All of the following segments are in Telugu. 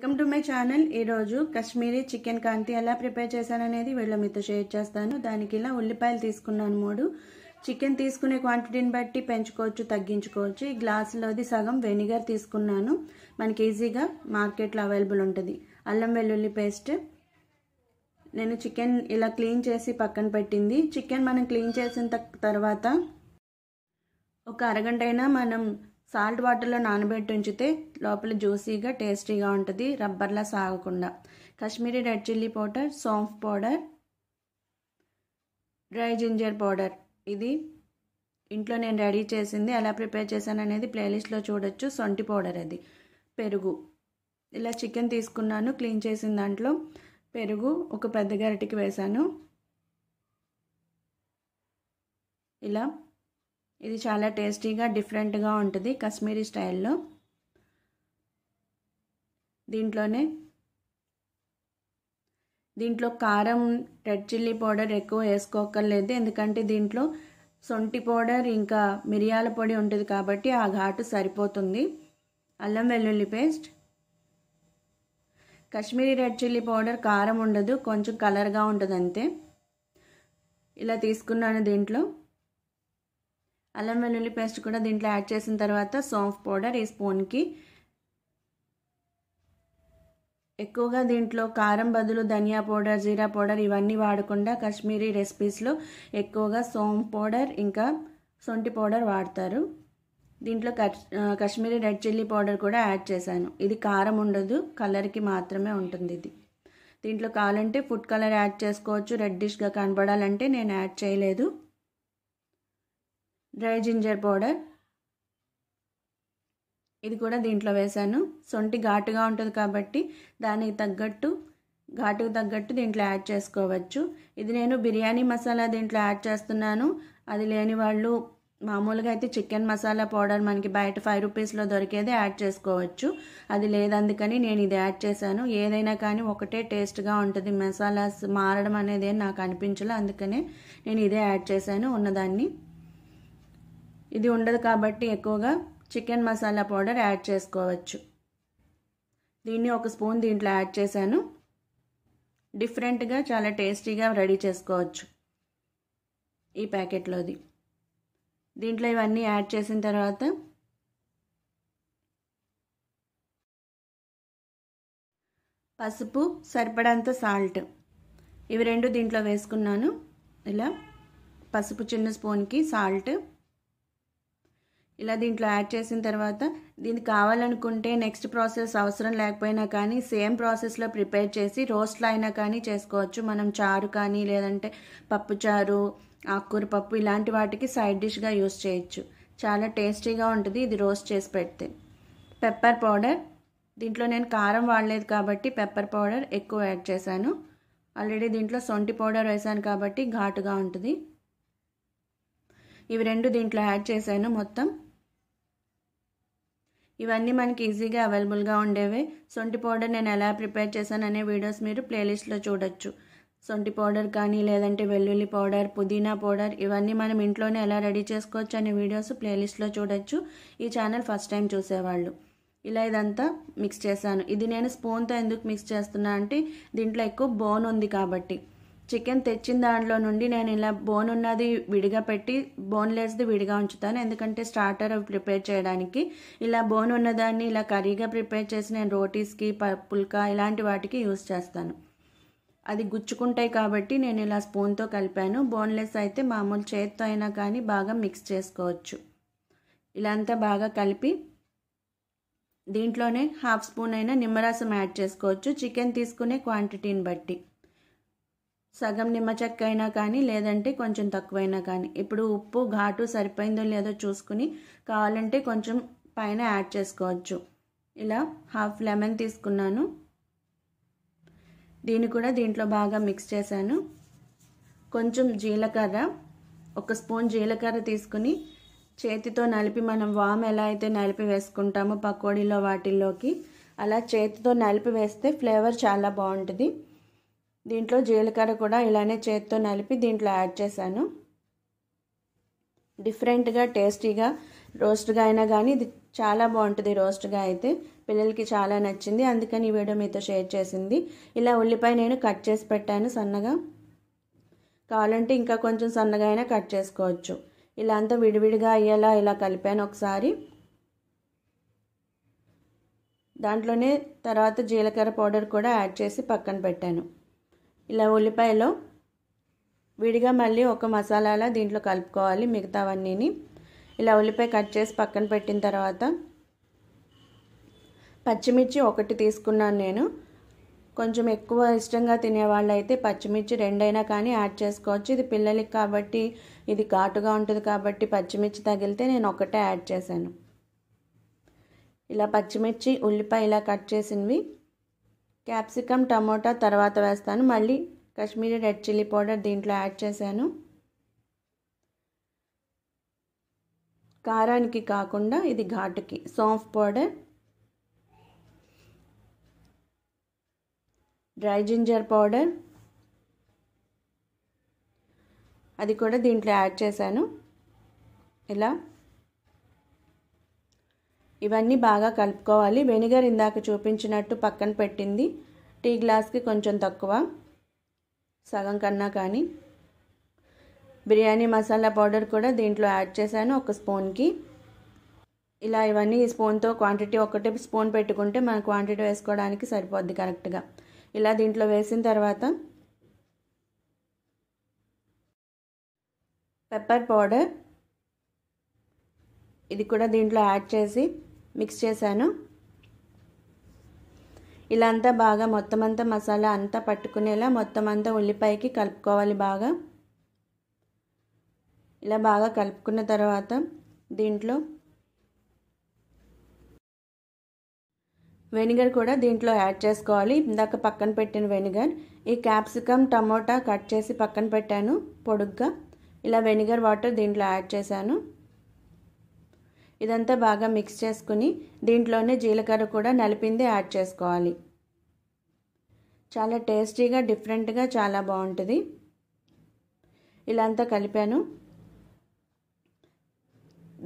వెల్కమ్ టు మై ఛానల్ ఈరోజు కశ్మీరీ చికెన్ కాంతి ఎలా ప్రిపేర్ చేశాననేది వీళ్ళ మీతో షేర్ చేస్తాను దానికి ఇలా ఉల్లిపాయలు తీసుకున్నాను మూడు చికెన్ తీసుకునే క్వాంటిటీని బట్టి పెంచుకోవచ్చు తగ్గించుకోవచ్చు ఈ గ్లాసులోది సగం వెనిగర్ తీసుకున్నాను మనకి ఈజీగా మార్కెట్లో అవైలబుల్ ఉంటుంది అల్లం వెల్లుల్లి పేస్ట్ నేను చికెన్ ఇలా క్లీన్ చేసి పక్కన పెట్టింది చికెన్ మనం క్లీన్ చేసిన తర్వాత ఒక అరగంట అయినా మనం సాల్ట్ వాటర్లో నానబెట్టి ఉంచితే లోపల జ్యూసీగా టేస్టీగా ఉంటుంది రబ్బర్లా సాగకుండా కాశ్మీరీ రెడ్ చిల్లీ పౌడర్ సోంఫ్ పౌడర్ డ్రై జింజర్ పౌడర్ ఇది ఇంట్లో నేను రెడీ చేసింది ఎలా ప్రిపేర్ చేశాను అనేది ప్లేలిస్ట్లో చూడొచ్చు సొంటి పౌడర్ అది పెరుగు ఇలా చికెన్ తీసుకున్నాను క్లీన్ చేసిన దాంట్లో పెరుగు ఒక పెద్ద గరిటికి వేశాను ఇలా ఇది చాలా టేస్టీగా డిఫరెంట్గా ఉంటుంది కశ్మీరీ స్టైల్లో దీంట్లోనే దీంట్లో కారం రెడ్ చిల్లీ పౌడర్ ఎక్కువ వేసుకోకర్లేదు ఎందుకంటే దీంట్లో సొంటి పౌడర్ ఇంకా మిరియాల పొడి ఉంటుంది కాబట్టి ఆ ఘాటు సరిపోతుంది అల్లం వెల్లుల్లి paste Kashmiri red chilli powder కారం ఉండదు కొంచెం కలర్గా ఉంటుంది అంతే ఇలా తీసుకున్నాను దీంట్లో అల్లం వెల్లుల్లి పేస్ట్ కూడా దీంట్లో యాడ్ చేసిన తర్వాత సోంఫ్ పౌడర్ ఈ స్పూన్కి ఎక్కువగా దీంట్లో కారం బదులు ధనియా పౌడర్ జీరా పౌడర్ ఇవన్నీ వాడకుండా కాశ్మీరీ రెసిపీస్లో ఎక్కువగా సోంఫ్ పౌడర్ ఇంకా సొంటి పౌడర్ వాడతారు దీంట్లో కాశ్మీరీ రెడ్ చిల్లీ పౌడర్ కూడా యాడ్ చేశాను ఇది కారం ఉండదు కలర్కి మాత్రమే ఉంటుంది ఇది దీంట్లో కావాలంటే ఫుడ్ కలర్ యాడ్ చేసుకోవచ్చు రెడ్డిష్గా కనబడాలంటే నేను యాడ్ చేయలేదు డ్రై జింజర్ పౌడర్ ఇది కూడా దీంట్లో వేశాను సొంటి ఘాటుగా ఉంటుంది కాబట్టి దానికి తగ్గట్టు ఘాటుకు తగ్గట్టు దీంట్లో యాడ్ చేసుకోవచ్చు ఇది నేను బిర్యానీ మసాలా దీంట్లో యాడ్ చేస్తున్నాను అది లేని వాళ్ళు మామూలుగా అయితే చికెన్ మసాలా పౌడర్ మనకి బయట ఫైవ్ రూపీస్లో దొరికేది యాడ్ చేసుకోవచ్చు అది లేదందుకని నేను ఇది యాడ్ చేశాను ఏదైనా కానీ ఒకటే టేస్ట్గా ఉంటుంది మసాలాస్ మారడం అనేది నాకు అనిపించలే అందుకనే నేను ఇదే యాడ్ చేశాను ఉన్నదాన్ని ఇది ఉండదు కాబట్టి ఎక్కువగా చికెన్ మసాలా పౌడర్ యాడ్ చేసుకోవచ్చు దీన్ని ఒక స్పూన్ దీంట్లో యాడ్ చేశాను డిఫరెంట్గా చాలా టేస్టీగా రెడీ చేసుకోవచ్చు ఈ ప్యాకెట్లోది దీంట్లో ఇవన్నీ యాడ్ చేసిన తర్వాత పసుపు సరిపడంత సాల్ట్ ఇవి రెండు దీంట్లో వేసుకున్నాను ఇలా పసుపు చిన్న స్పూన్కి సాల్ట్ ఇలా దీంట్లో యాడ్ చేసిన తర్వాత దీనికి కావాలనుకుంటే నెక్స్ట్ ప్రాసెస్ అవసరం లేకపోయినా కానీ సేమ్ ప్రాసెస్లో ప్రిపేర్ చేసి రోస్ట్లో అయినా కానీ చేసుకోవచ్చు మనం చారు కానీ లేదంటే పప్పు చారు ఆకుకూర పప్పు ఇలాంటి వాటికి సైడ్ డిష్గా యూస్ చేయొచ్చు చాలా టేస్టీగా ఉంటుంది ఇది రోస్ట్ చేసి పెడితే పెప్పర్ పౌడర్ దీంట్లో నేను కారం వాడలేదు కాబట్టి పెప్పర్ పౌడర్ ఎక్కువ యాడ్ చేశాను ఆల్రెడీ దీంట్లో సొంటి పౌడర్ వేసాను కాబట్టి ఘాటుగా ఉంటుంది ఇవి రెండు దీంట్లో యాడ్ చేశాను మొత్తం ఇవన్నీ మనకి ఈజీగా అవైలబుల్గా ఉండేవి సొంటి పౌడర్ నేను ఎలా ప్రిపేర్ చేశాను అనే వీడియోస్ మీరు ప్లేలిస్ట్లో చూడొచ్చు సొంటి పౌడర్ కానీ లేదంటే వెల్లుల్లి పౌడర్ పుదీనా పౌడర్ ఇవన్నీ మనం ఇంట్లోనే ఎలా రెడీ చేసుకోవచ్చు అనే వీడియోస్ ప్లేలిస్ట్లో చూడొచ్చు ఈ ఛానల్ ఫస్ట్ టైం చూసేవాళ్ళు ఇలా ఇదంతా మిక్స్ చేశాను ఇది నేను స్పూన్తో ఎందుకు మిక్స్ చేస్తున్నా అంటే దీంట్లో ఎక్కువ బోన్ ఉంది కాబట్టి చికెన్ తెచ్చిన దాంట్లో నుండి నేను ఇలా బోన్ ఉన్నది విడిగా పెట్టి బోన్లెస్ది విడిగా ఉంచుతాను ఎందుకంటే స్టార్టర్ ప్రిపేర్ చేయడానికి ఇలా బోన్ ఉన్నదాన్ని ఇలా కర్రీగా ప్రిపేర్ చేసి నేను రోటీస్కి పుల్కా ఇలాంటి వాటికి యూస్ చేస్తాను అది గుచ్చుకుంటాయి కాబట్టి నేను ఇలా స్పూన్తో కలిపాను బోన్లెస్ అయితే మామూలు చేత్తో అయినా కానీ బాగా మిక్స్ చేసుకోవచ్చు ఇలా అంతా బాగా కలిపి దీంట్లోనే హాఫ్ స్పూన్ అయినా నిమ్మరసం యాడ్ చేసుకోవచ్చు చికెన్ తీసుకునే క్వాంటిటీని బట్టి సగం నిమ్మ చెక్క అయినా కానీ లేదంటే కొంచెం తక్కువైనా కానీ ఇప్పుడు ఉప్పు ఘాటు సరిపోయిందో లేదో చూసుకుని కావాలంటే కొంచెం పైన యాడ్ చేసుకోవచ్చు ఇలా హాఫ్ లెమన్ తీసుకున్నాను దీన్ని కూడా దీంట్లో బాగా మిక్స్ చేశాను కొంచెం జీలకర్ర ఒక స్పూన్ జీలకర్ర తీసుకుని చేతితో నలిపి మనం వామ్ ఎలా అయితే నలిపి వేసుకుంటామో పకోడీలో వాటిల్లోకి అలా చేతితో నలిపి వేస్తే ఫ్లేవర్ చాలా బాగుంటుంది దీంట్లో జీలకర్ర కూడా ఇలానే చేత్తో నలిపి దీంట్లో యాడ్ చేశాను డిఫరెంట్గా టేస్టీగా రోస్ట్గా అయినా కానీ ఇది చాలా బాగుంటుంది రోస్ట్గా అయితే పిల్లలకి చాలా నచ్చింది అందుకని ఈ వీడియో మీతో షేర్ చేసింది ఇలా ఉల్లిపాయ నేను కట్ చేసి పెట్టాను సన్నగా కావాలంటే ఇంకా కొంచెం సన్నగా అయినా కట్ చేసుకోవచ్చు ఇలా అంతా విడివిడిగా అయ్యేలా ఇలా కలిపాను ఒకసారి దాంట్లోనే తర్వాత జీలకర్ర పౌడర్ కూడా యాడ్ చేసి పక్కన పెట్టాను ఇలా ఉల్లిపాయలో విడిగా మళ్ళీ ఒక మసాలాలా దీంట్లో కలుపుకోవాలి మిగతావన్నీని ఇలా ఉల్లిపాయ కట్ చేసి పక్కన పెట్టిన తర్వాత పచ్చిమిర్చి ఒకటి తీసుకున్నాను నేను కొంచెం ఎక్కువ ఇష్టంగా తినేవాళ్ళు అయితే పచ్చిమిర్చి రెండైనా కానీ యాడ్ చేసుకోవచ్చు ఇది పిల్లలకి కాబట్టి ఇది ఘాటుగా ఉంటుంది కాబట్టి పచ్చిమిర్చి తగిలితే నేను ఒకటే యాడ్ చేశాను ఇలా పచ్చిమిర్చి ఉల్లిపాయ ఇలా కట్ చేసినవి క్యాప్సికమ్ టమోటా తర్వాత వేస్తాను మళ్ళీ కాశ్మీరీ రెడ్ చిల్లీ పౌడర్ దీంట్లో యాడ్ చేశాను కారానికి కాకుండా ఇది ఘాటుకి సాంఫ్ పౌడర్ డ్రై జింజర్ పౌడర్ అది కూడా దీంట్లో యాడ్ చేశాను ఇలా ఇవన్నీ బాగా కలుపుకోవాలి వెనిగర్ ఇందాక చూపించినట్టు పక్కన పెట్టింది టీ గ్లాస్కి కొంచెం తక్కువ సగం కన్నా కానీ బిర్యానీ మసాలా పౌడర్ కూడా దీంట్లో యాడ్ చేశాను ఒక స్పూన్కి ఇలా ఇవన్నీ స్పూన్తో క్వాంటిటీ ఒకటి స్పూన్ పెట్టుకుంటే మన క్వాంటిటీ వేసుకోవడానికి సరిపోద్ది కరెక్ట్గా ఇలా దీంట్లో వేసిన తర్వాత పెప్పర్ పౌడర్ ఇది కూడా దీంట్లో యాడ్ చేసి మిక్స్ చేశాను ఇలా అంతా బాగా మొత్తం అంతా మసాలా అంతా పట్టుకునేలా మొత్తం అంతా ఉల్లిపాయకి కలుపుకోవాలి బాగా ఇలా బాగా కలుపుకున్న తర్వాత దీంట్లో వెనిగర్ కూడా దీంట్లో యాడ్ చేసుకోవాలి ఇందాక పక్కన పెట్టిన వెనిగర్ ఈ క్యాప్సికమ్ టమోటా కట్ చేసి పక్కన పెట్టాను పొడుగ్గా ఇలా వెనిగర్ వాటర్ దీంట్లో యాడ్ చేశాను ఇదంతా బాగా మిక్స్ చేసుకుని దీంట్లోనే జీలకర్ర కూడా నలిపింది యాడ్ చేసుకోవాలి చాలా టేస్టీగా డిఫరెంట్గా చాలా బాగుంటుంది ఇలా అంతా కలిపాను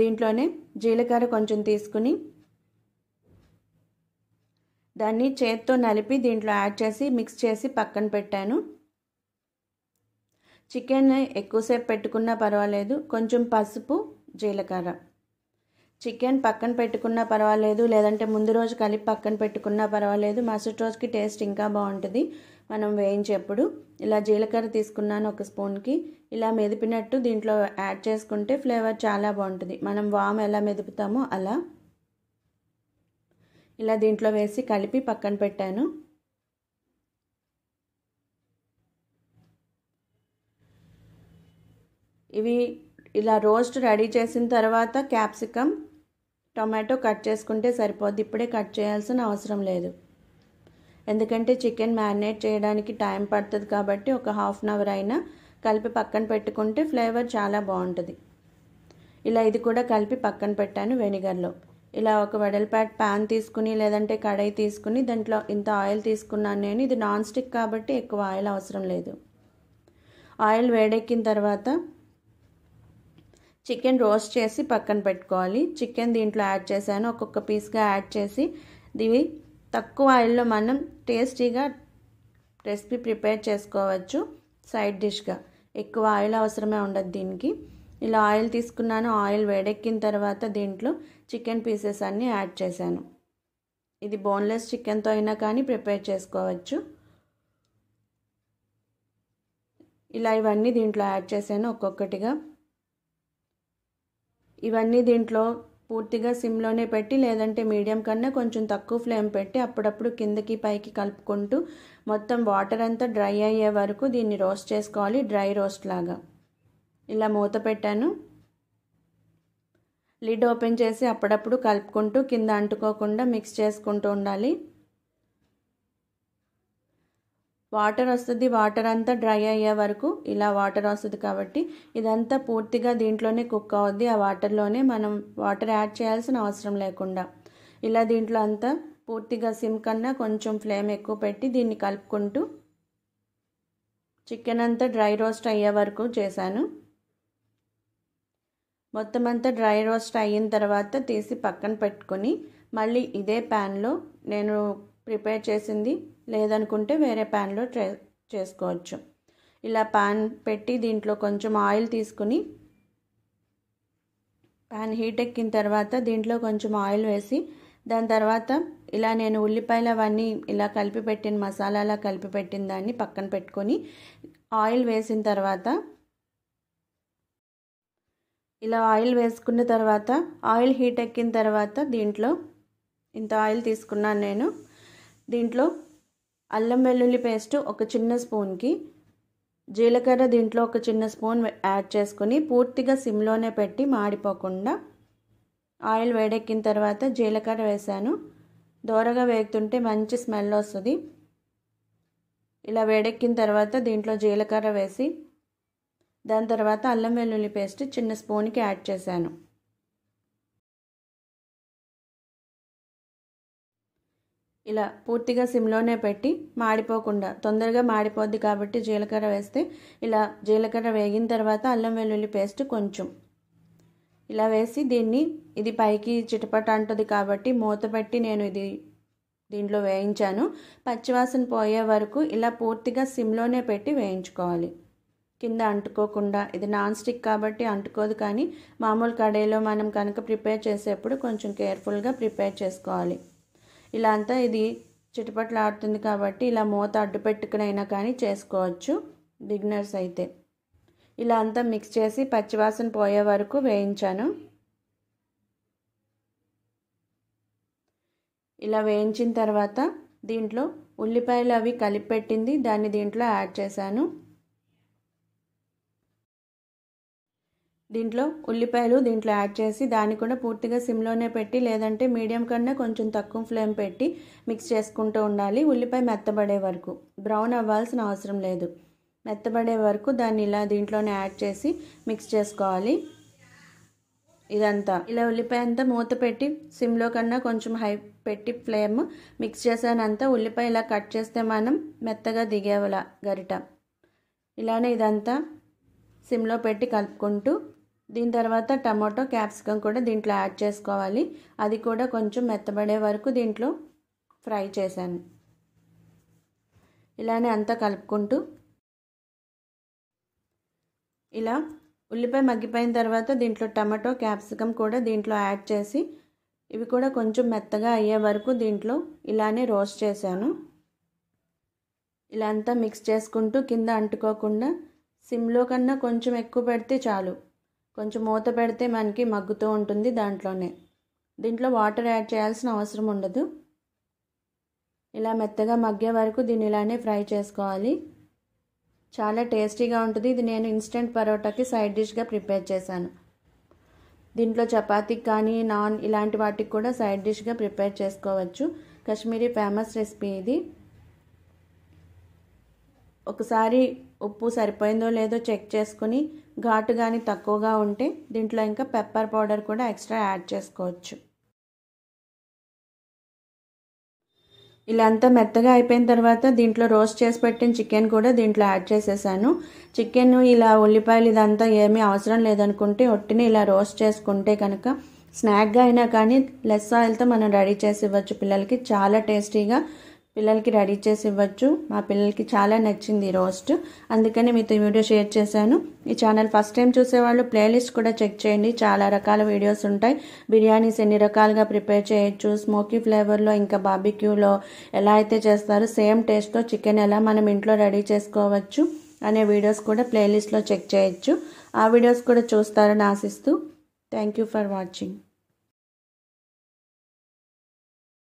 దీంట్లోనే జీలకర్ర కొంచెం తీసుకుని దాన్ని చేత్తో నలిపి దీంట్లో యాడ్ చేసి మిక్స్ చేసి పక్కన పెట్టాను చికెన్ ఎక్కువసేపు పెట్టుకున్నా పర్వాలేదు కొంచెం పసుపు జీలకర్ర చికెన్ పక్కన పెట్టుకున్నా పర్వాలేదు లేదంటే ముందు రోజు కలిపి పక్కన పెట్టుకున్నా పర్వాలేదు మరుసటి రోజుకి టేస్ట్ ఇంకా బాగుంటుంది మనం వేయించేప్పుడు ఇలా జీలకర్ర తీసుకున్నాను ఒక స్పూన్కి ఇలా మెదిపినట్టు దీంట్లో యాడ్ చేసుకుంటే ఫ్లేవర్ చాలా బాగుంటుంది మనం వామ్ ఎలా మెదుపుతామో అలా ఇలా దీంట్లో వేసి కలిపి పక్కన పెట్టాను ఇవి ఇలా రోస్ట్ రెడీ చేసిన తర్వాత క్యాప్సికమ్ టొమాటో కట్ చేసుకుంటే సరిపోద్ది ఇప్పుడే కట్ చేయాల్సిన అవసరం లేదు ఎందుకంటే చికెన్ మ్యారినేట్ చేయడానికి టైం పడుతుంది కాబట్టి ఒక హాఫ్ అన్ అవర్ అయినా కలిపి పక్కన పెట్టుకుంటే ఫ్లేవర్ చాలా బాగుంటుంది ఇలా ఇది కూడా కలిపి పక్కన పెట్టాను వెనిగర్లో ఇలా ఒక వెడల్పాట్ ప్యాన్ తీసుకుని లేదంటే కడాయి తీసుకుని దాంట్లో ఇంత ఆయిల్ తీసుకున్నాను నేను ఇది నాన్ స్టిక్ కాబట్టి ఎక్కువ ఆయిల్ అవసరం లేదు ఆయిల్ వేడెక్కిన తర్వాత చికెన్ రోస్ట్ చేసి పక్కన పెట్టుకోవాలి చికెన్ దీంట్లో యాడ్ చేశాను ఒక్కొక్క పీస్గా యాడ్ చేసి దివి తక్కువ ఆయిల్లో మనం టేస్టీగా రెసిపీ ప్రిపేర్ చేసుకోవచ్చు సైడ్ డిష్గా ఎక్కువ ఆయిల్ అవసరమే ఉండదు దీనికి ఇలా ఆయిల్ తీసుకున్నాను ఆయిల్ వేడెక్కిన తర్వాత దీంట్లో చికెన్ పీసెస్ అన్నీ యాడ్ చేశాను ఇది బోన్లెస్ చికెన్తో అయినా కానీ ప్రిపేర్ చేసుకోవచ్చు ఇలా ఇవన్నీ దీంట్లో యాడ్ చేశాను ఒక్కొక్కటిగా ఇవన్నీ దీంట్లో పూర్తిగా సిమ్లోనే పెట్టి లేదంటే మీడియం కన్నా కొంచెం తక్కువ ఫ్లేమ్ పెట్టి అప్పుడప్పుడు కిందకి పైకి కలుపుకుంటూ మొత్తం వాటర్ అంతా డ్రై అయ్యే వరకు దీన్ని రోస్ట్ చేసుకోవాలి డ్రై రోస్ట్ లాగా ఇలా మూత పెట్టాను లిడ్ ఓపెన్ చేసి అప్పుడప్పుడు కలుపుకుంటూ కింద అంటుకోకుండా మిక్స్ చేసుకుంటూ ఉండాలి వాటర్ వస్తుంది వాటర్ అంతా డ్రై అయ్యే వరకు ఇలా వాటర్ వస్తుంది కాబట్టి ఇదంతా పూర్తిగా దీంట్లోనే కుక్ అవుద్ది ఆ వాటర్లోనే మనం వాటర్ యాడ్ చేయాల్సిన అవసరం లేకుండా ఇలా దీంట్లో అంతా పూర్తిగా సిమ్ కన్నా కొంచెం ఫ్లేమ్ ఎక్కువ పెట్టి దీన్ని కలుపుకుంటూ చికెన్ అంతా డ్రై రోస్ట్ అయ్యే వరకు చేశాను మొత్తం అంతా డ్రై రోస్ట్ అయిన తర్వాత తీసి పక్కన పెట్టుకొని మళ్ళీ ఇదే ప్యాన్లో నేను ప్రిపేర్ చేసింది లేదనుకుంటే వేరే ప్యాన్లో ట్రై చేసుకోవచ్చు ఇలా ప్యాన్ పెట్టి దీంట్లో కొంచెం ఆయిల్ తీసుకుని ప్యాన్ హీట్ ఎక్కిన తర్వాత దీంట్లో కొంచెం ఆయిల్ వేసి దాని తర్వాత ఇలా నేను ఉల్లిపాయలు అవన్నీ ఇలా కలిపి పెట్టిన మసాలాలా కలిపి పెట్టిన దాన్ని పక్కన పెట్టుకొని ఆయిల్ వేసిన తర్వాత ఇలా ఆయిల్ వేసుకున్న తర్వాత ఆయిల్ హీట్ ఎక్కిన తర్వాత దీంట్లో ఇంత ఆయిల్ తీసుకున్నాను నేను దీంట్లో అల్లం వెల్లుల్లి పేస్ట్ ఒక చిన్న స్పూన్కి జీలకర్ర దీంట్లో ఒక చిన్న స్పూన్ యాడ్ చేసుకుని పూర్తిగా సిమ్లోనే పెట్టి మాడిపోకుండా ఆయిల్ వేడెక్కిన తర్వాత జీలకర్ర వేశాను దోరగా వేగుతుంటే మంచి స్మెల్ వస్తుంది ఇలా వేడెక్కిన తర్వాత దీంట్లో జీలకర్ర వేసి దాని తర్వాత అల్లం వెల్లుల్లి పేస్ట్ చిన్న స్పూన్కి యాడ్ చేశాను ఇలా పూర్తిగా సిమ్లోనే పెట్టి మాడిపోకుండా తొందరగా మాడిపోద్ది కాబట్టి జీలకర్ర వేస్తే ఇలా జీలకర్ర వేగిన తర్వాత అల్లం వెల్లుల్లి పేస్ట్ కొంచెం ఇలా వేసి దీన్ని ఇది పైకి చిటపట అంటుంది కాబట్టి మూత పెట్టి నేను ఇది దీంట్లో వేయించాను పచ్చివాసన పోయే వరకు ఇలా పూర్తిగా సిమ్లోనే పెట్టి వేయించుకోవాలి కింద అంటుకోకుండా ఇది నాన్ స్టిక్ కాబట్టి అంటుకోదు కానీ మామూలు కడాయిలో మనం కనుక ప్రిపేర్ చేసేప్పుడు కొంచెం కేర్ఫుల్గా ప్రిపేర్ చేసుకోవాలి ఇలా అంతా ఇది ఆడుతుంది కాబట్టి ఇలా మూత అడ్డు పెట్టుకునైనా కానీ చేసుకోవచ్చు బిగినర్స్ అయితే ఇలా అంతా మిక్స్ చేసి పచ్చివాసన పోయే వరకు వేయించాను ఇలా వేయించిన తర్వాత దీంట్లో ఉల్లిపాయలు అవి కలిపి పెట్టింది దాన్ని దీంట్లో యాడ్ చేశాను దీంట్లో ఉల్లిపాయలు దీంట్లో యాడ్ చేసి దాన్ని కూడా పూర్తిగా సిమ్లోనే పెట్టి లేదంటే మీడియం కన్నా కొంచెం తక్కువ ఫ్లేమ్ పెట్టి మిక్స్ చేసుకుంటూ ఉండాలి ఉల్లిపాయ మెత్తబడే వరకు బ్రౌన్ అవ్వాల్సిన అవసరం లేదు మెత్తబడే వరకు దాన్ని ఇలా దీంట్లోనే యాడ్ చేసి మిక్స్ చేసుకోవాలి ఇదంతా ఇలా ఉల్లిపాయ అంతా మూత పెట్టి సిమ్లో కన్నా కొంచెం హై పెట్టి ఫ్లేమ్ మిక్స్ చేసానంతా ఉల్లిపాయ ఇలా కట్ చేస్తే మనం మెత్తగా దిగేవల గరిట ఇలానే ఇదంతా సిమ్లో పెట్టి కలుపుకుంటూ దీని తర్వాత టమాటో క్యాప్సికమ్ కూడా దీంట్లో యాడ్ చేసుకోవాలి అది కూడా కొంచెం మెత్తబడే వరకు దీంట్లో ఫ్రై చేశాను ఇలానే అంతా కలుపుకుంటూ ఇలా ఉల్లిపాయ మగ్గిపోయిన తర్వాత దీంట్లో టమాటో క్యాప్సికమ్ కూడా దీంట్లో యాడ్ చేసి ఇవి కూడా కొంచెం మెత్తగా అయ్యే వరకు దీంట్లో ఇలానే రోస్ట్ చేశాను ఇలా అంతా మిక్స్ చేసుకుంటూ కింద అంటుకోకుండా సిమ్లో కన్నా కొంచెం ఎక్కువ పెడితే చాలు కొంచెం మూత పెడితే మనకి మగ్గుతూ ఉంటుంది దాంట్లోనే దీంట్లో వాటర్ యాడ్ చేయాల్సిన అవసరం ఉండదు ఇలా మెత్తగా మగ్గే వరకు దీన్ని ఇలానే ఫ్రై చేసుకోవాలి చాలా టేస్టీగా ఉంటుంది ఇది నేను ఇన్స్టెంట్ పరోటాకి సైడ్ డిష్గా ప్రిపేర్ చేశాను దీంట్లో చపాతీకి కానీ నాన్ ఇలాంటి వాటికి కూడా సైడ్ డిష్గా ప్రిపేర్ చేసుకోవచ్చు కాశ్మీరీ ఫేమస్ రెసిపీ ఇది ఒకసారి ఉప్పు సరిపోయిందో లేదో చెక్ చేసుకుని ఘాటు కానీ తక్కువగా ఉంటే దీంట్లో ఇంకా పెప్పర్ పౌడర్ కూడా ఎక్స్ట్రా యాడ్ చేసుకోవచ్చు ఇలా అంతా మెత్తగా అయిపోయిన తర్వాత దీంట్లో రోస్ట్ చేసి పెట్టిన చికెన్ కూడా దీంట్లో యాడ్ చేసేసాను చికెన్ ఇలా ఉల్లిపాయలు ఇదంతా ఏమీ అవసరం లేదనుకుంటే ఒట్టిని ఇలా రోస్ట్ చేసుకుంటే కనుక స్నాక్గా అయినా కానీ లెస్ ఆయిల్తో మనం రెడీ చేసి ఇవ్వచ్చు పిల్లలకి చాలా టేస్టీగా పిల్లలకి రెడీ చేసి ఇవ్వచ్చు మా పిల్లలకి చాలా నచ్చింది ఈ రోస్ట్ అందుకని మీతో ఈ వీడియో షేర్ చేశాను ఈ ఛానల్ ఫస్ట్ టైం చూసేవాళ్ళు ప్లేలిస్ట్ కూడా చెక్ చేయండి చాలా రకాల వీడియోస్ ఉంటాయి బిర్యానీస్ ఎన్ని రకాలుగా ప్రిపేర్ చేయొచ్చు స్మోకీ ఫ్లేవర్లో ఇంకా బాబిక్యూలో ఎలా అయితే చేస్తారో సేమ్ టేస్ట్తో చికెన్ ఎలా మనం ఇంట్లో రెడీ చేసుకోవచ్చు అనే వీడియోస్ కూడా ప్లేలిస్ట్లో చెక్ చేయొచ్చు ఆ వీడియోస్ కూడా చూస్తారని ఆశిస్తూ థ్యాంక్ ఫర్ వాచింగ్